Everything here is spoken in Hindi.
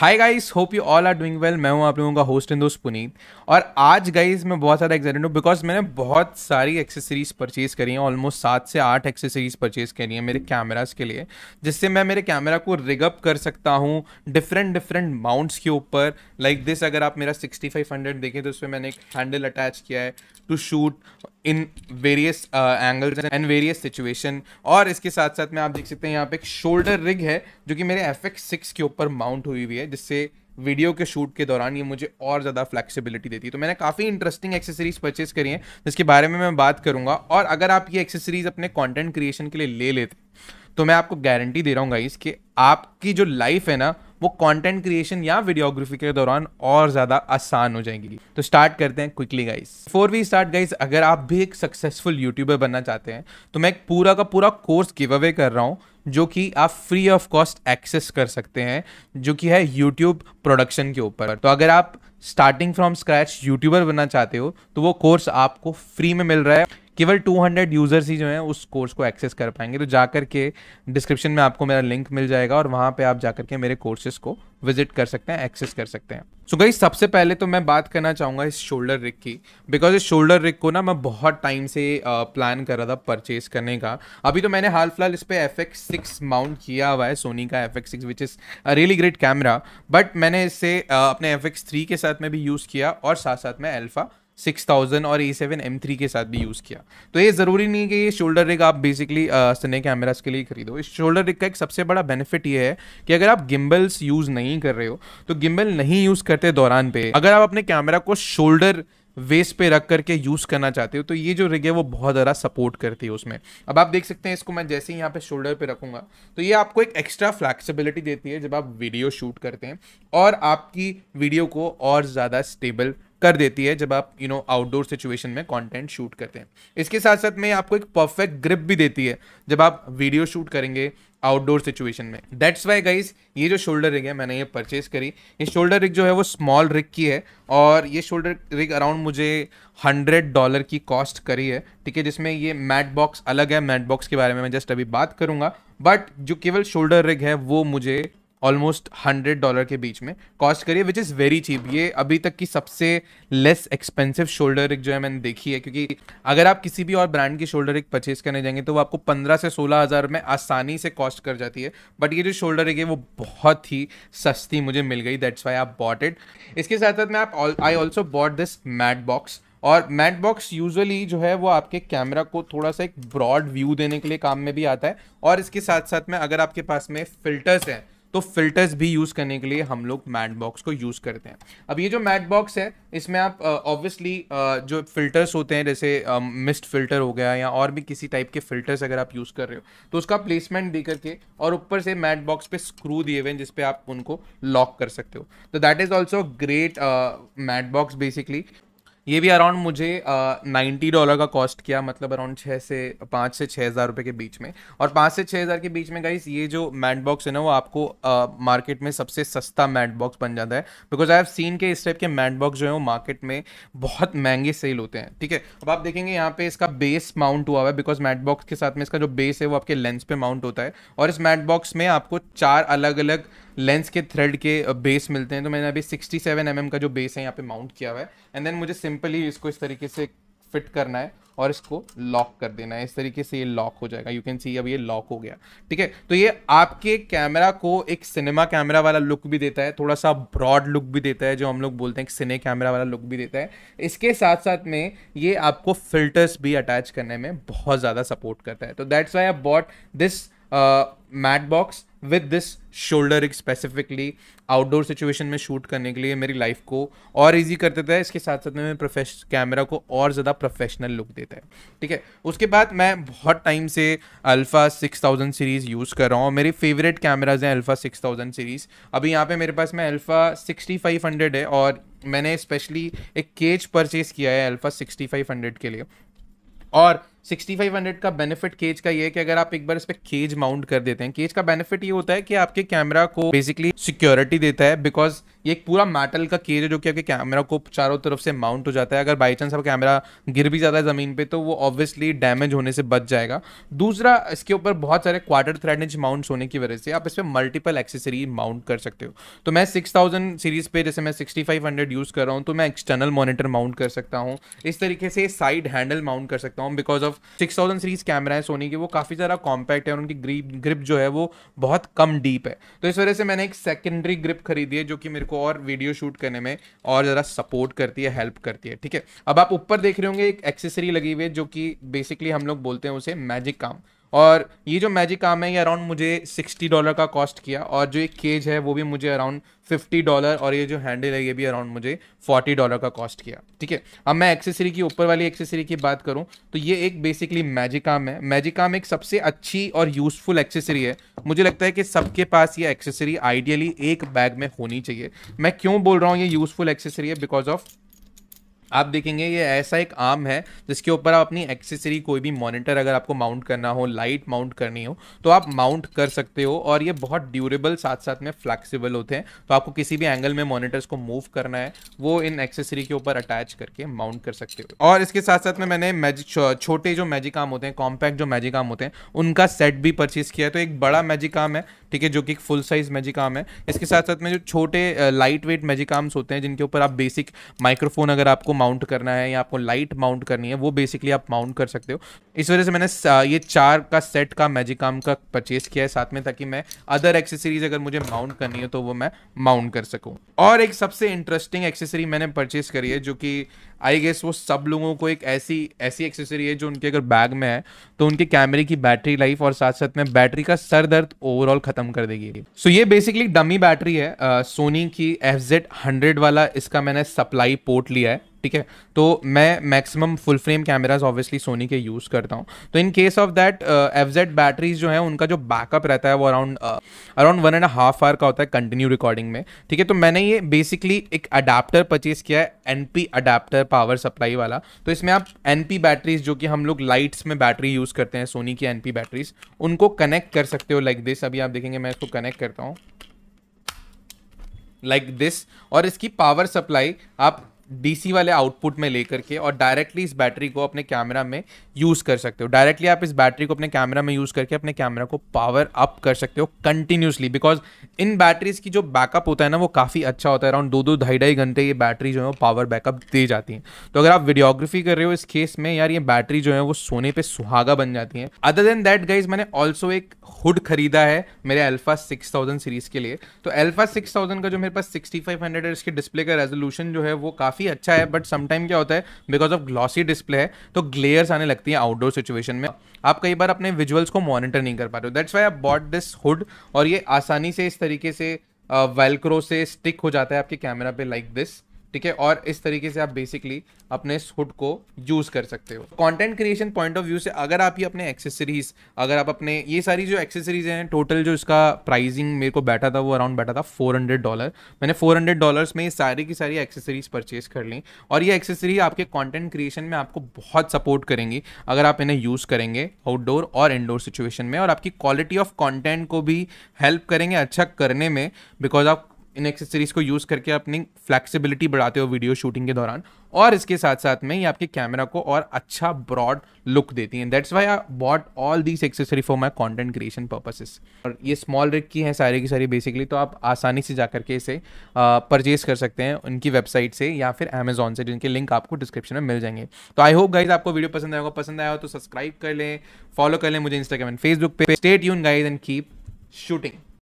hi guys hope you all are doing well मैं हूं आप लोगों का होस्ट इन दोस्त पुनीत और आज गाइस मैं बहुत ज़्यादा एक्साइटेड हूं बिकॉज मैंने बहुत सारी एक्सेसरीज परचेज करी हैं ऑलमोस्ट सात से आठ एक्सेसरीज परचेज करी हैं मेरे कैमरास के लिए जिससे मैं मेरे कैमरा को रिगअप कर सकता हूं डिफरेंट डिफरेंट माउंट्स के ऊपर लाइक दिस अगर आप मेरा सिक्सटी फाइव हंड्रेड देखें तो उसमें मैंने एक हैंडल अटैच किया है to shoot in various angles and various situation और इसके साथ साथ में आप देख सकते हैं यहाँ पे एक शोल्डर रिग है जो कि मेरे एफ एक्स सिक्स के ऊपर माउंट हुई हुई है जिससे वीडियो के शूट के दौरान ये मुझे और ज़्यादा फ्लेक्सिबिलिटी देती है तो मैंने काफ़ी इंटरेस्टिंग एक्सेसरीज परचेज करी हैं जिसके बारे में मैं बात करूँगा और अगर आप ये एक्सेसरीज अपने कॉन्टेंट क्रिएशन के लिए ले लेते तो मैं आपको गारंटी दे रहा हूँ गाइज़ कि आपकी जो लाइफ है ना वो कंटेंट क्रिएशन या वीडियोग्राफी के दौरान और ज़्यादा आसान हो जाएंगी तो स्टार्ट करते हैं quickly guys for we start guys अगर आप भी एक सक्सेसफुल यूट्यूबर बनना चाहते हैं तो मैं एक पूरा का पूरा कोर्स गिव अवे कर रहा हूँ जो कि आप फ्री ऑफ कॉस्ट एक्सेस कर सकते हैं जो कि है यूट्यूब प्रोडक्शन के ऊपर तो अगर आप स्टार्टिंग फ्रॉम स्क्रैच यूट्यूबर बनना चाहते हो तो वो कोर्स आपको फ्री में मिल रहा है केवल 200 यूज़र्स ही जो हैं उस कोर्स को एक्सेस कर पाएंगे तो जाकर के डिस्क्रिप्शन में आपको मेरा लिंक मिल जाएगा और वहां पे आप जाकर के मेरे कोर्सेज को विजिट कर सकते हैं एक्सेस कर सकते हैं सो so गई सबसे पहले तो मैं बात करना चाहूंगा इस शोल्डर रिक की बिकॉज इस शोल्डर रिक को ना मैं बहुत टाइम से प्लान कर रहा था परचेज करने का अभी तो मैंने हाल फिलहाल इस पर एफ एक्स सिक्स माउंट किया हुआ है सोनी का F X six which is really great camera but मैंने इसे अपने एफ एक्स थ्री के साथ में भी यूज़ किया और साथ साथ में एल्फ़ा सिक्स थाउजेंड और ए सेवन एम थ्री के साथ भी यूज़ किया तो ये ज़रूरी नहीं कि ये शोल्डर रिग आप बेसिकली सने कैमराज के लिए खरीदो इस शोल्डर रिग का एक सबसे बड़ा बेनिफिट ये है कि अगर आप गिम्बल्स यूज़ नहीं कर रहे हो तो गिम्बल नहीं यूज़ करते दौरान पे अगर आप अपने कैमरा को शोल्डर वेस्ट पे रख करके यूज़ करना चाहते हो तो ये जो रिग है वो बहुत ज़्यादा सपोर्ट करती है उसमें अब आप देख सकते हैं इसको मैं जैसे ही यहाँ पे शोल्डर पे रखूँगा तो ये आपको एक एक्स्ट्रा फ्लैक्सिबिलिटी देती है जब आप वीडियो शूट करते हैं और आपकी वीडियो को और ज़्यादा स्टेबल कर देती है जब आप यू नो आउटडोर सिचुएशन में कंटेंट शूट करते हैं इसके साथ साथ में आपको एक परफेक्ट ग्रिप भी देती है जब आप वीडियो शूट करेंगे आउटडोर सिचुएशन में दैट्स वाई गाइज ये जो शोल्डर रिग है मैंने ये परचेज करी ये शोल्डर रिग जो है वो स्मॉल रिग की है और ये शोल्डर रिग अराउंड मुझे हंड्रेड डॉलर की कॉस्ट करी है ठीक है जिसमें ये मैट बॉक्स अलग है मैट बॉक्स के बारे में मैं जस्ट अभी बात करूँगा बट जो केवल शोल्डर रिग है वो मुझे ऑलमोस्ट हंड्रेड डॉलर के बीच में कॉस्ट करिए विच इज़ वेरी चीप ये अभी तक की सबसे लेस एक्सपेंसिव शोल्डर एक जो है मैंने देखी है क्योंकि अगर आप किसी भी और ब्रांड की शोल्डर एक परचेज करने जाएंगे तो वो आपको पंद्रह से सोलह हज़ार में आसानी से कॉस्ट कर जाती है बट ये जो शोल्डर एक है वो बहुत ही सस्ती मुझे मिल गई दैट्स वाई आप बॉट इट इसके साथ साथ मैं आप I also bought this matte box और मैट बॉक्स यूजुअली जो है वो आपके कैमरा को थोड़ा सा एक ब्रॉड व्यू देने के लिए काम में भी आता है और इसके साथ साथ में अगर आपके पास में फिल्टर्स हैं तो फिल्टर्स भी यूज़ करने के लिए हम लोग मैट बॉक्स को यूज़ करते हैं अब ये जो मैट बॉक्स है इसमें आप ऑब्वियसली uh, uh, जो फिल्टर्स होते हैं जैसे मिस्ट uh, फिल्टर हो गया या और भी किसी टाइप के फिल्टर्स अगर आप यूज़ कर रहे हो तो उसका प्लेसमेंट दे करके और ऊपर से मैट बॉक्स पे स्क्रू दिए हुए हैं जिसपे आप उनको लॉक कर सकते हो तो that is also great matte box basically ये भी अराउंड मुझे नाइन्टी डॉलर का कॉस्ट किया मतलब अराउंड छः से पाँच से छः हज़ार रुपये के बीच में और पाँच से छः हज़ार के बीच में गाइस ये जो मैट बॉक्स है ना वो आपको मार्केट uh, में सबसे सस्ता मैट बॉक्स बन जाता है बिकॉज आई हैव सीन के इस टाइप के मैट बॉक्स जो है वो मार्केट में बहुत महंगे सेल होते हैं ठीक है अब आप देखेंगे यहाँ पे इसका बेस माउंट हुआ हुआ है बिकॉज मैट बॉक्स के साथ में इसका जो बेस है वो आपके लेंस पे माउंट होता है और इस मैट बॉक्स में आपको चार अलग अलग लेंस के थ्रेड के बेस मिलते हैं तो मैंने अभी 67 सेवन mm का जो बेस है यहाँ पे माउंट किया हुआ है एंड देन मुझे सिंपली इसको इस तरीके से फिट करना है और इसको लॉक कर देना है इस तरीके से ये लॉक हो जाएगा यू कैन सी अब ये लॉक हो गया ठीक है तो ये आपके कैमरा को एक सिनेमा कैमरा वाला लुक भी देता है थोड़ा सा ब्रॉड लुक भी देता है जो हम लोग बोलते हैं सिने कैमरा वाला लुक भी देता है इसके साथ साथ में ये आपको फिल्टर्स भी अटैच करने में बहुत ज़्यादा सपोर्ट करता है तो that's why I bought this matte box with this shoulder एक स्पेसिफिकली आउटडोर सिचुएशन में शूट करने के लिए मेरी लाइफ को और ईजी कर देता है इसके साथ साथ में प्रोफेश कैमरा को और ज़्यादा प्रोफेशनल लुक देता है ठीक है उसके बाद मैं बहुत टाइम से alpha six thousand series use कर रहा हूँ मेरे फेवरेट कैमराज हैं अल्फ़ा सिक्स थाउजेंड सीरीज़ अभी यहाँ पे मेरे पास मैं अल्फ़ा सिक्सटी फाइव हंड्रेड है और मैंने स्पेशली एक केज परचेज़ किया है अल्फ़ा सिक्सटी फाइव हंड्रेड के लिए और 6500 का बेनिफिट केज का ये है कि अगर आप एक बार इस पर केज माउंट कर देते हैं केज का बेनिफिट ये होता है कि आपके कैमरा को बेसिकली सिक्योरिटी देता है बिकॉज ये एक पूरा मेटल का केज है जो कि आपके कैमरा को चारों तरफ से माउंट हो जाता है अगर बाई चांस आपका कैमरा गिर भी जाता है ज़मीन पे तो वो ऑब्वियसली डैमेज होने से बच जाएगा दूसरा इसके ऊपर बहुत सारे क्वार्टर थ्रेड इंच माउंट होने की वजह से आप इस पर मल्टीपल एक्सेसरी माउंट कर सकते हो तो मैं सिक्स थाउजेंड सीरीज़ पे जैसे मैं सिक्सटी फाइव हंड्रेड यूज़ कर रहा हूँ तो मैं एक्सटर्नल मॉनिटर माउंट कर सकता हूँ इस तरीके से साइड हैंडल माउंट कर सकता हूँ because of six thousand series camera है सोनी के वो काफ़ी ज़्यादा कॉम्पैक्ट है और उनकी ग्रिप ग्रिप जो है वो बहुत कम डीप है तो इस वजह से मैंने एक सेकेंडरी ग्रिप खरीदी है जो कि मेरे को और वीडियो शूट करने में और ज़रा सपोर्ट करती है हेल्प करती है ठीक है अब आप ऊपर देख रहे होंगे एक एक्सेसरी लगी हुई है जो कि बेसिकली हम लोग बोलते हैं उसे मैजिक काम और ये जो मैजिक काम है ये अराउंड मुझे सिक्सटी डॉलर का कॉस्ट किया और जो एक केज है वो भी मुझे अराउंड फिफ्टी डॉलर और ये जो हैंडल है ये भी अराउंड मुझे फोर्टी डॉलर का कॉस्ट किया ठीक है अब मैं एक्सेसरी की ऊपर वाली एक्सेसरी की बात करूँ तो ये एक बेसिकली मैजिक काम है मैजिक आम एक सबसे अच्छी और यूजफुल एक्सेसरी है मुझे लगता है कि सबके पास ये एक्सेसरी आइडियली एक बैग में होनी चाहिए मैं क्यों बोल रहा हूँ ये यूजफुल एक्सेसरी है बिकॉज ऑफ आप देखेंगे ये ऐसा एक आर्म है जिसके ऊपर आप अपनी एक्सेसरी कोई भी मॉनिटर अगर आपको माउंट करना हो लाइट माउंट करनी हो तो आप माउंट कर सकते हो और ये बहुत ड्यूरेबल साथ साथ में फ्लैक्सीबल होते हैं तो आपको किसी भी एंगल में मॉनिटर्स को मूव करना है वो इन एक्सेसरी के ऊपर अटैच करके माउंट कर सकते हो और इसके साथ साथ में मैंने मैजिक छोटे जो मैजिक आम होते हैं कॉम्पैक्ट जो मैजिक आम होते हैं उनका सेट भी परचेज किया तो एक बड़ा मैजिक आम है ठीक है जो कि एक फुल साइज मैजिक आर्म है इसके साथ साथ में जो छोटे लाइट वेट मैजिक आर्म्स होते हैं जिनके ऊपर आप बेसिक माइक्रोफोन अगर आपको माउंट करना है या आपको लाइट माउंट करनी है वो बेसिकली आप माउंट कर सकते हो इस वजह से मैंने ये चार का सेट का मैजिक आर्म का परचेज किया है साथ में ताकि मैं अदर एक्सेसरीज अगर मुझे माउंट करनी है तो वो मैं माउंट कर सकूँ और एक सबसे इंटरेस्टिंग एक्सेसरी मैंने परचेज करी है जो कि आई गेस वो सब लोगों को एक ऐसी ऐसी एक्सेसरी है जो उनके अगर बैग में है तो उनके कैमरे की बैटरी लाइफ और साथ साथ में बैटरी का सर दर्द ओवरऑल खत्म कर देगी सो so, ये बेसिकली डमी बैटरी है सोनी की एफ जेड हंड्रेड वाला इसका मैंने सप्लाई पोर्ट लिया है ठीक है तो मैं maximum full frame cameras obviously Sony के यूज़ करता हूँ तो in case of that F Z batteries जो है उनका जो बैकअप रहता है वो around around one and half hour का होता है कंटिन्यू रिकॉर्डिंग में ठीक है तो मैंने ये बेसिकली एक अडाप्टर परचेज किया है N P adapter power supply वाला तो इसमें आप एन पी बैटरीज जो कि हम लोग लाइट्स में बैटरी यूज़ करते हैं सोनी की एन पी बैटरीज उनको कनेक्ट कर सकते हो लाइक like दिस अभी आप देखेंगे मैं इसको कनेक्ट करता हूँ लाइक like दिस और इसकी पावर सप्लाई आप डीसी वाले आउटपुट में लेकर के और डायरेक्टली इस बैटरी को अपने कैमरा में यूज़ कर सकते हो डायरेक्टली आप इस बैटरी को अपने कैमरा में यूज़ करके अपने कैमरा को पावर अप कर सकते हो कंटिन्यूसली बिकॉज इन बैटरीज़ की जो बैकअप होता है ना वो काफ़ी अच्छा होता है अराउंड दो दो ढाई ढाई घंटे ये बैटरी जो है वो पावर बैकअप दे जाती है तो अगर आप वीडियोग्राफी कर रहे हो इस केस में यार ये बैटरी जो है वो सोने पर सुहागा बन जाती है अदर देन दैट गाइज मैंने ऑल्सो एक हुड खरीदा है मेरे अल्फा सिक्स थाउजेंड सीरीज़ के लिए तो अल्फा सिक्स थाउजेंड का जो मेरे पास सिक्सटी फाइव हंड्रेड इसके डिस्प्ले का रेजोल्यूशन जो है वो काफ़ी काफ़ी अच्छा है बट समटाइम क्या होता है बिकॉज ऑफ ग्लॉसी डिस्प्ले है तो ग्लेयर्स आने लगती है आउटडोर सिचुएशन में आप कई बार अपने विजुअल्स को मॉनिटर नहीं कर पा रहे हो दैट्स वाई आप बॉट दिस हुड और ये आसानी से इस तरीके से वेलक्रो uh, से स्टिक हो जाता है आपके कैमरा पे लाइक like दिस ठीक है और इस तरीके से आप बेसिकली अपने हुड को यूज़ कर सकते हो content creation point of view से अगर आप ये अपने एक्सेसरीज अगर आप अपने ये सारी जो एक्सेसरीज हैं टोटल जो इसका प्राइसिंग मेरे को बैठा था वो अराउंड बैठा था फोर हंड्रेड डॉलर मैंने फोर हंड्रेड डॉलर में ये सारी की सारी एक्सेसरीज परचेज कर ली और ये एक्सेसरी आपके कॉन्टेंट क्रिएशन में आपको बहुत सपोर्ट करेंगी अगर आप इन्हें यूज़ करेंगे आउटडोर और इनडोर सिचुएशन में और आपकी क्वालिटी ऑफ कॉन्टेंट को भी हेल्प करेंगे अच्छा करने में बिकॉज आप इन एक्सेसरीज को यूज़ करके अपनी फ्लैक्सिबिलिटी बढ़ाते हो वीडियो शूटिंग के दौरान और इसके साथ साथ में ये आपके कैमरा को और अच्छा ब्रॉड लुक देती हैं that's why I bought all these accessory for my content creation purposes और ये स्मॉल रिक की हैं सारी की सारी बेसिकली तो आप आसानी से जा करके इसे परचेज कर सकते हैं उनकी वेबसाइट से या फिर अमेजोन से जिनके लिंक आपको डिस्क्रिप्शन में मिल जाएंगे तो आई होप गाइज आपको वीडियो पसंद आएगा पसंद आया हो तो सब्सक्राइब कर लें फॉलो कर लें मुझे इंस्टाग्राम एंड फेसबुक पे स्टेट यून गाइज एंड कीप शूटिंग